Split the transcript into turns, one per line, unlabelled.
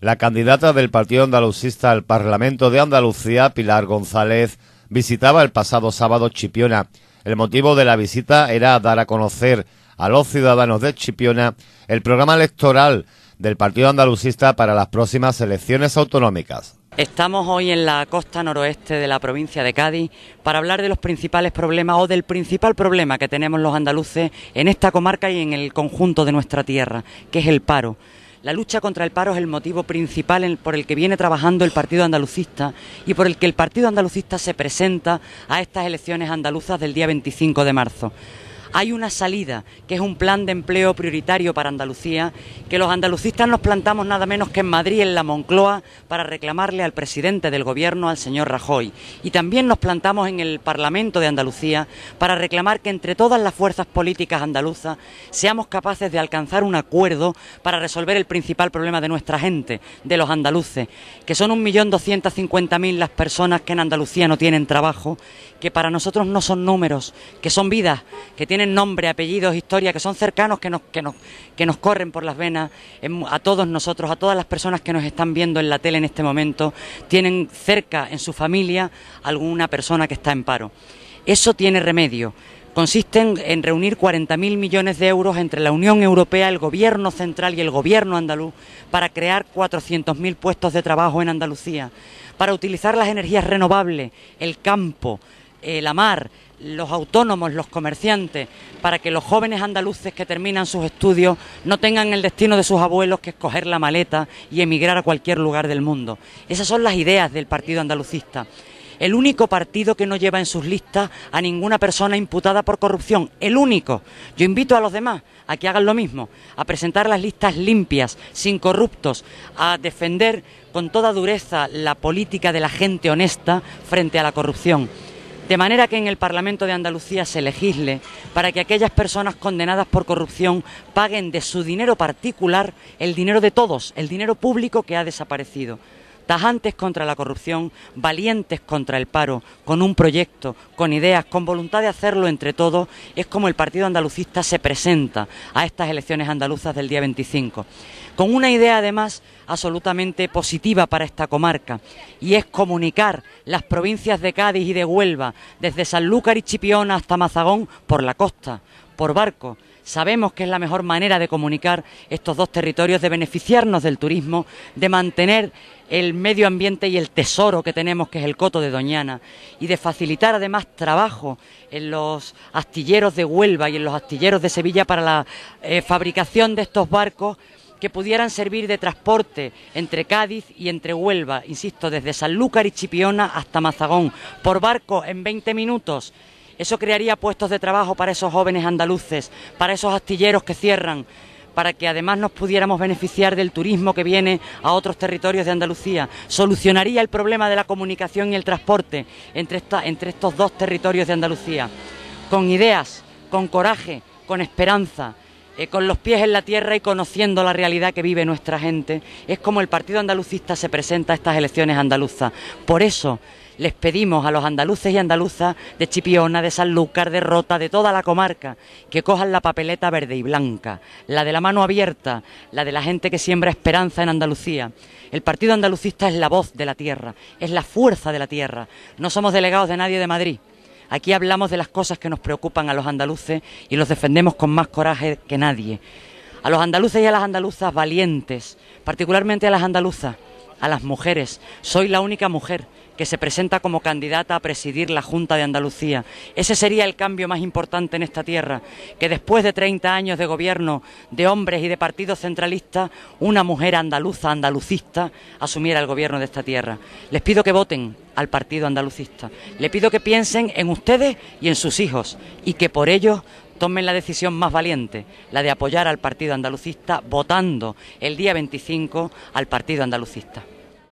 La candidata del Partido Andalucista al Parlamento de Andalucía, Pilar González, visitaba el pasado sábado Chipiona. El motivo de la visita era dar a conocer a los ciudadanos de Chipiona el programa electoral del Partido Andalucista para las próximas elecciones autonómicas. Estamos hoy en la costa noroeste de la provincia de Cádiz para hablar de los principales problemas o del principal problema que tenemos los andaluces en esta comarca y en el conjunto de nuestra tierra, que es el paro. La lucha contra el paro es el motivo principal por el que viene trabajando el Partido Andalucista y por el que el Partido Andalucista se presenta a estas elecciones andaluzas del día 25 de marzo hay una salida, que es un plan de empleo prioritario para Andalucía, que los andalucistas nos plantamos nada menos que en Madrid, en la Moncloa, para reclamarle al presidente del Gobierno, al señor Rajoy. Y también nos plantamos en el Parlamento de Andalucía para reclamar que entre todas las fuerzas políticas andaluzas seamos capaces de alcanzar un acuerdo para resolver el principal problema de nuestra gente, de los andaluces, que son 1.250.000 las personas que en Andalucía no tienen trabajo, que para nosotros no son números, que son vidas, que tienen nombre, apellidos, historia, que son cercanos, que nos, que nos, que nos corren por las venas, a todos nosotros, a todas las personas que nos están viendo en la tele en este momento, tienen cerca en su familia alguna persona que está en paro. Eso tiene remedio. ...consiste en reunir 40.000 millones de euros entre la Unión Europea, el Gobierno Central y el Gobierno andaluz para crear 400.000 puestos de trabajo en Andalucía, para utilizar las energías renovables, el campo, eh, la mar, los autónomos, los comerciantes, para que los jóvenes andaluces que terminan sus estudios no tengan el destino de sus abuelos que escoger la maleta y emigrar a cualquier lugar del mundo. Esas son las ideas del Partido Andalucista. El único partido que no lleva en sus listas a ninguna persona imputada por corrupción. El único. Yo invito a los demás a que hagan lo mismo, a presentar las listas limpias, sin corruptos, a defender con toda dureza la política de la gente honesta frente a la corrupción. De manera que en el Parlamento de Andalucía se legisle para que aquellas personas condenadas por corrupción paguen de su dinero particular el dinero de todos, el dinero público que ha desaparecido tajantes contra la corrupción, valientes contra el paro, con un proyecto, con ideas, con voluntad de hacerlo entre todos, es como el Partido Andalucista se presenta a estas elecciones andaluzas del día 25, con una idea además absolutamente positiva para esta comarca, y es comunicar las provincias de Cádiz y de Huelva, desde Sanlúcar y Chipiona hasta Mazagón, por la costa, por barco, Sabemos que es la mejor manera de comunicar estos dos territorios, de beneficiarnos del turismo, de mantener el medio ambiente y el tesoro que tenemos, que es el coto de Doñana, y de facilitar además trabajo en los astilleros de Huelva y en los astilleros de Sevilla para la eh, fabricación de estos barcos que pudieran servir de transporte entre Cádiz y entre Huelva, insisto, desde Sanlúcar y Chipiona hasta Mazagón, por barco en 20 minutos eso crearía puestos de trabajo para esos jóvenes andaluces, para esos astilleros que cierran, para que además nos pudiéramos beneficiar del turismo que viene a otros territorios de Andalucía. Solucionaría el problema de la comunicación y el transporte entre, estos dos territorios de Andalucía. Con ideas, con coraje, con esperanza. Eh, con los pies en la tierra y conociendo la realidad que vive nuestra gente, es como el Partido Andalucista se presenta a estas elecciones andaluzas. Por eso les pedimos a los andaluces y andaluzas de Chipiona, de Sanlúcar, de Rota, de toda la comarca, que cojan la papeleta verde y blanca, la de la mano abierta, la de la gente que siembra esperanza en Andalucía. El Partido Andalucista es la voz de la tierra, es la fuerza de la tierra. No somos delegados de nadie de Madrid. Aquí hablamos de las cosas que nos preocupan a los andaluces y los defendemos con más coraje que nadie. A los andaluces y a las andaluzas valientes, particularmente a las andaluzas, a las mujeres. Soy la única mujer que se presenta como candidata a presidir la Junta de Andalucía. Ese sería el cambio más importante en esta tierra, que después de 30 años de gobierno de hombres y de partidos centralistas, una mujer andaluza, andalucista, asumiera el gobierno de esta tierra. Les pido que voten al Partido Andalucista. Les pido que piensen en ustedes y en sus hijos y que por ellos tomen la decisión más valiente, la de apoyar al Partido Andalucista votando el día 25 al Partido Andalucista.